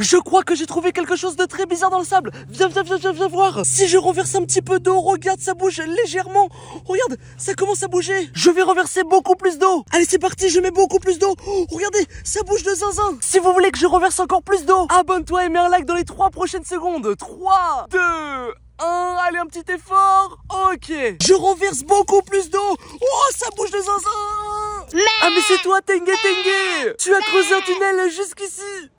Je crois que j'ai trouvé quelque chose de très bizarre dans le sable. Viens, viens, viens, viens, viens voir. Si je renverse un petit peu d'eau, regarde, ça bouge légèrement. Regarde, ça commence à bouger. Je vais renverser beaucoup plus d'eau. Allez, c'est parti, je mets beaucoup plus d'eau. Oh, regardez, ça bouge de zinzin. Si vous voulez que je renverse encore plus d'eau, abonne-toi et mets un like dans les 3 prochaines secondes. 3, 2, 1, allez, un petit effort. Ok. Je renverse beaucoup plus d'eau. Oh, ça bouge de zinzin. Ah, mais c'est toi, Tengue Tengue. Tu as creusé un tunnel jusqu'ici.